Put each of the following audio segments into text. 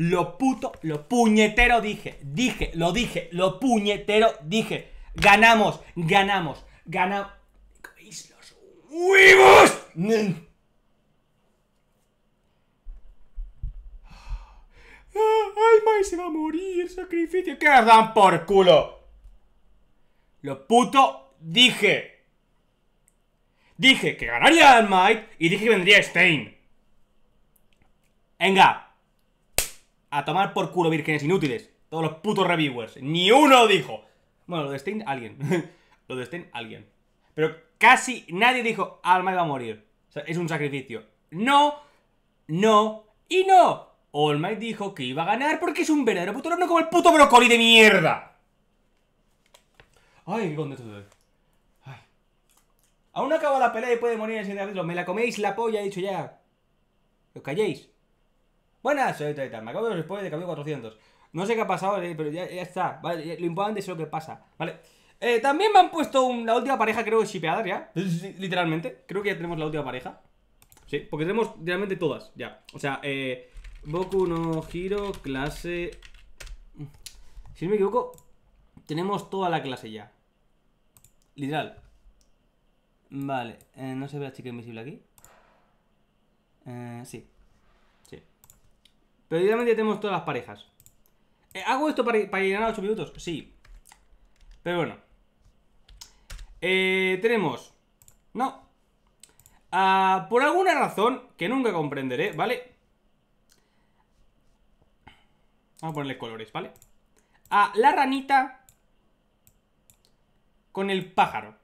Lo puto, lo puñetero dije. Dije, lo dije, lo puñetero dije. Ganamos, ganamos, ganamos. ¿Veis los huevos? Ah, ¡Ay, se va a morir! ¡Sacrificio! ¿Qué nos dan por culo! Lo puto dije. Dije que ganaría al Mike y dije que vendría Stein. Venga, a tomar por culo vírgenes inútiles. Todos los putos reviewers. Ni uno dijo. Bueno, lo de Stein, alguien. lo de Stein, alguien. Pero casi nadie dijo, Alma ah, va a morir. O sea, es un sacrificio. No, no y no. All Might dijo que iba a ganar porque es un verdadero puto no como el puto brocoli de mierda. Ay, qué contento estoy. Ay. Aún no acaba la pelea y puede morir el señor Me la coméis la polla, he dicho ya. Os calléis. Buenas, soy Titan. Me acabo de responder de cambio 400. No sé qué ha pasado, eh, pero ya, está. lo importante es lo que pasa. Vale. Eh, también me han puesto la última pareja, creo, shipeada ya. Literalmente. Creo que ya tenemos la última pareja. Sí, porque tenemos realmente todas, ya. O sea, eh, Boku no Hiro, clase... Si no me equivoco, tenemos toda la clase ya. Literal. Vale, eh, no se ve la chica invisible aquí. Eh, sí. Pero obviamente tenemos todas las parejas. Eh, ¿Hago esto para, llenar 8 minutos? Sí. Pero bueno. Eh, tenemos... No. Ah, por alguna razón que nunca comprenderé, ¿vale? Vamos a ponerle colores, ¿vale? A la ranita con el pájaro.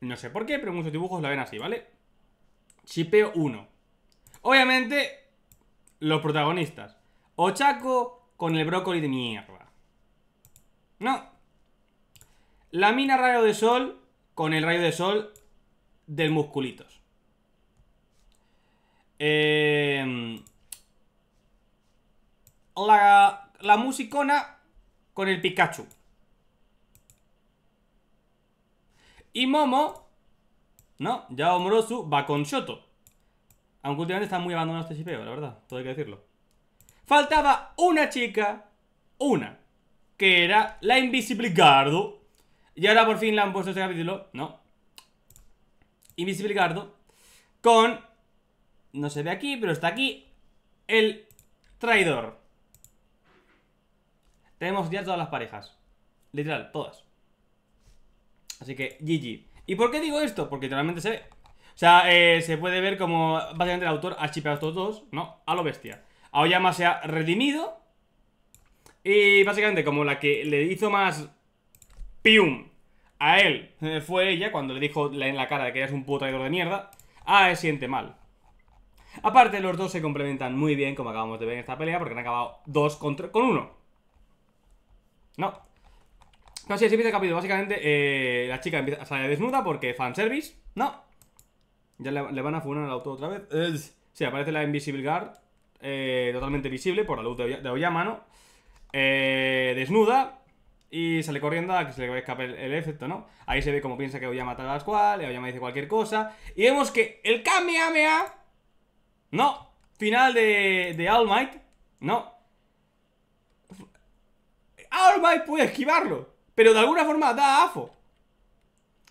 No sé por qué, pero muchos dibujos la ven así, ¿vale? Chipeo 1. Obviamente, los protagonistas. Ochaco con el brócoli de mierda. No. La mina rayo de sol con el rayo de sol del musculitos. Em, la, la musicona con el Pikachu. Y Momo, ¿no? Yao Morosu va con Shoto. Aunque últimamente está muy abandonado este chip, la verdad, todo hay que decirlo. Faltaba una chica, una, que era la Invisible Gardo. Y ahora por fin la han puesto este capítulo, ¿no? Invisible Gardo. Con, no se ve aquí, pero está aquí, el traidor. Tenemos ya todas las parejas. Literal, todas. Así que, GG. ¿Y por qué digo esto? Porque literalmente se ve. O sea, eh, se puede ver como básicamente el autor ha chipeado a estos dos, ¿no? A lo bestia. Aoyama se ha redimido. Y básicamente como la que le hizo más pium a él eh, fue ella cuando le dijo en la cara de que es un puto traidor de mierda, ah él eh, siente mal. Aparte, los dos se complementan muy bien, como acabamos de ver en esta pelea, porque han acabado dos contra, con uno. No. No, si así empieza el capítulo. Básicamente, eh, la chica empieza, salir desnuda porque fanservice. No. Ya le, van a fumar el auto otra vez. Eh, sí, aparece la Invisible Guard. Eh, totalmente visible por la luz de, Oyama, ¿no? Eh, desnuda y sale corriendo a que se le a escapar el, efecto, ¿no? Ahí se ve como piensa que Oyama tal cual, Oyama dice cualquier cosa. Y vemos que el Kamehameha. No, final de, de All Might, no. All Might puede esquivarlo, pero de alguna forma da AFO.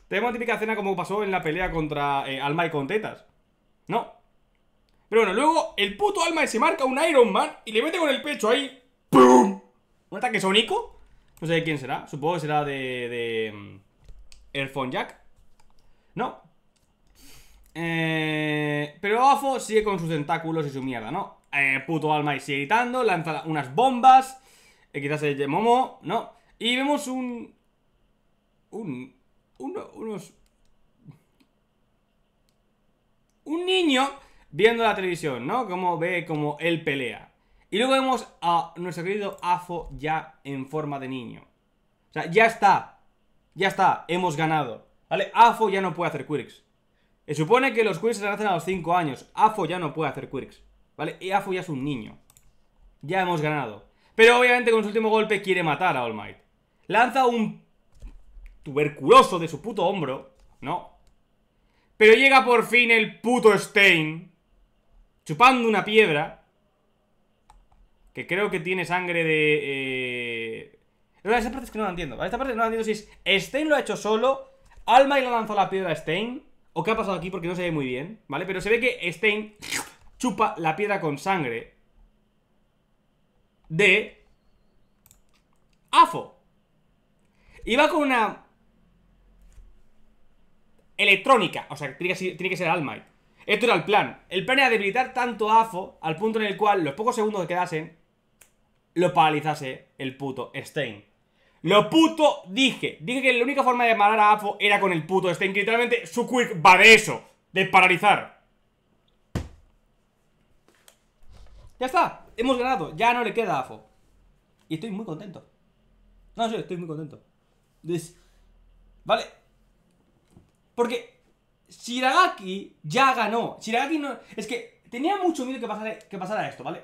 Tenemos una típica escena como pasó en la pelea contra eh, All Might con tetas. No, pero bueno, luego el puto alma se marca un Iron Man y le mete con el pecho ahí. ¡Pum! ¿Un ataque sónico? No sé de quién será. Supongo que será de. de. Mm, Airphone Jack. No. Eh, pero Afo sigue con sus tentáculos y su mierda, ¿no? Eh, puto alma y sigue gritando, lanza unas bombas. Eh, quizás el de Momo, ¿no? Y vemos un. Un. Uno, unos. Un niño viendo la televisión, ¿no? Cómo ve cómo él pelea. Y luego vemos a nuestro querido Afo ya en forma de niño. O sea, ya está. Ya está, hemos ganado. ¿Vale? Afo ya no puede hacer quirks. Se supone que los quirks se hacen a los 5 años. Afo ya no puede hacer quirks. ¿Vale? Y Afo ya es un niño. Ya hemos ganado. Pero obviamente con su último golpe quiere matar a All Might. Lanza un tuberculoso de su puto hombro, ¿no? Pero llega por fin el puto Stein chupando una piedra, que creo que tiene sangre de... Eh... parte es que no la entiendo. Esta parte no la entiendo si es Stein lo ha hecho solo, Alma y le ha lanzado la piedra a Stein, o qué ha pasado aquí porque no se ve muy bien, ¿vale? Pero se ve que Stein chupa la piedra con sangre de AFO. Y va con una electrónica, o sea, tiene que, ser, Alma esto era el plan. El plan era debilitar tanto a AFO al punto en el cual los pocos segundos que quedasen lo paralizase el puto Stein. Lo puto dije. Dije que la única forma de matar a AFO era con el puto Stein. Que literalmente su quick va de eso. De paralizar. Ya está. Hemos ganado. Ya no le queda a AFO. Y estoy muy contento. No, sé, estoy muy contento. Vale. Porque Shiragaki ya ganó. Shiragaki no. Es que tenía mucho miedo que pasara, que pasara esto, ¿vale?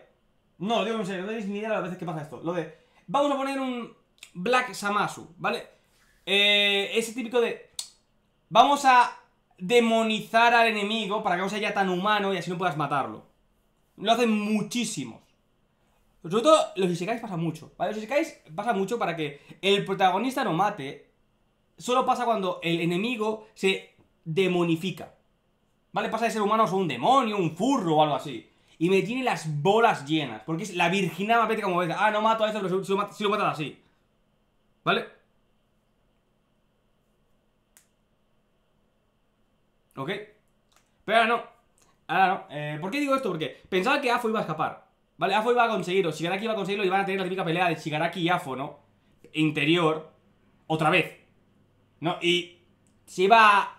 No, lo digo en serio, no tenéis ni idea de las veces que pasa esto. Lo de. Vamos a poner un Black Samasu, ¿vale? Eh, ese típico de. Vamos a demonizar al enemigo para que no sea ya tan humano y así no puedas matarlo. Lo hacen muchísimos. Sobre todo, los Isekais pasa mucho, ¿vale? Los Isekais pasa mucho para que el protagonista no mate. Solo pasa cuando el enemigo se demonifica. ¿Vale? Pasa de ser humano a un demonio, un furro o algo así. Y me tiene las bolas llenas. Porque es la virginada pética como ves. Ah, no mato a eso pero si lo, matas, así. ¿Vale? ¿Ok? Pero ahora no. Ahora no. Eh, ¿Por qué digo esto? Porque pensaba que Afo iba a escapar. ¿Vale? Afo iba a conseguirlo. Shigaraki iba a conseguirlo y van a tener la típica pelea de Shigaraki y Afo, ¿no? Interior. Otra vez. ¿No? Y si iba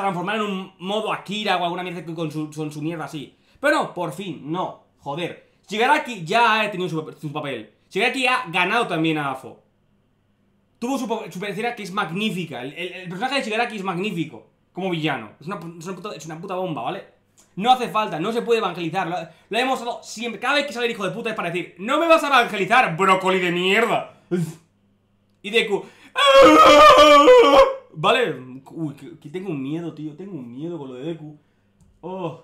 transformar en un modo Akira o alguna mierda con su, su mierda así. Pero no, por fin, no. Joder. Shigaraki ya ha tenido su, papel. Shigaraki ha ganado también a AFO. Tuvo su, su que es magnífica. El, personaje de Shigaraki es magnífico. Como villano. Es una, es una, puta, bomba, ¿vale? No hace falta, no se puede evangelizar. Lo, hemos siempre. Cada vez que sale el hijo de puta es para decir: No me vas a evangelizar, brócoli de mierda. Y Deku. Ah". ¿Vale? Uy, que, tengo un miedo, tío. Tengo un miedo con lo de Deku. Oh.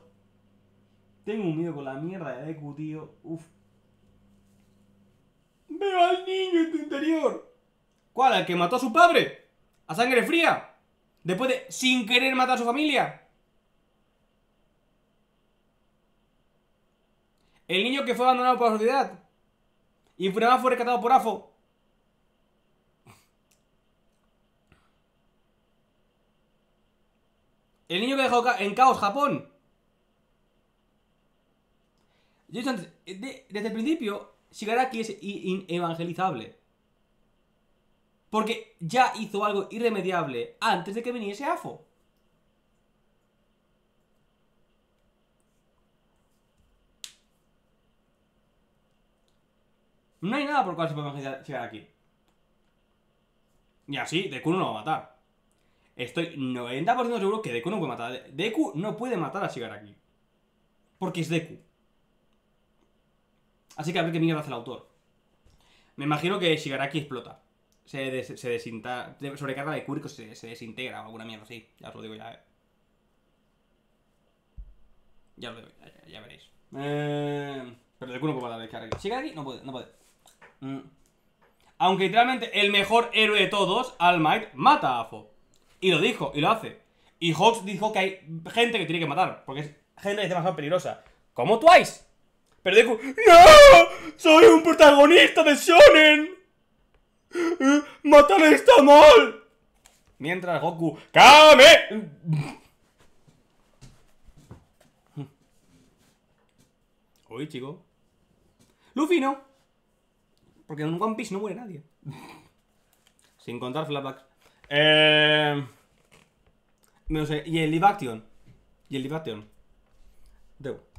Tengo un miedo con la mierda de Deku, tío. Uf. Veo al niño en tu interior. ¿Cuál? ¿El que mató a su padre? ¿A sangre fría? Después de, sin querer, matar a su familia. El niño que fue abandonado por la sociedad. Y nada fue rescatado por AFO. El niño que dejó en caos Japón. Eh, desde el principio, Shigaraki es inevangelizable. Porque ya hizo algo irremediable antes de que viniese AFO. No hay nada por cual se puede evangelizar Shigaraki. Y así, de culo no lo va a matar estoy 90% seguro que Deku no puede matar. Deku no puede matar a Shigaraki. Porque es Deku. Así que a ver qué mierda hace el autor. Me imagino que Shigaraki explota. Se, desintegra. Sobrecarga de Kuriko se, se, desintegra o alguna mierda así. Ya os lo digo ya. Eh. Ya lo digo, ya, veréis. Eh, pero Deku no puede matar a Shigaraki. Shigaraki no puede, no puede. Mm. Aunque literalmente el mejor héroe de todos, All Might, mata a Fo. Y lo dijo, y lo hace. Y Hawks dijo que hay gente que tiene que matar, porque es gente que es demasiado peligrosa. Como Twice. Pero dijo, ¡No! ¡Soy un protagonista de Shonen! ¡Matar está mal! Mientras Goku... ¡Kame! Uy, chico. Luffy no. Porque en One Piece no muere nadie. Sin contar flashbacks. Eh... No sé. Y el live Y el live Debo.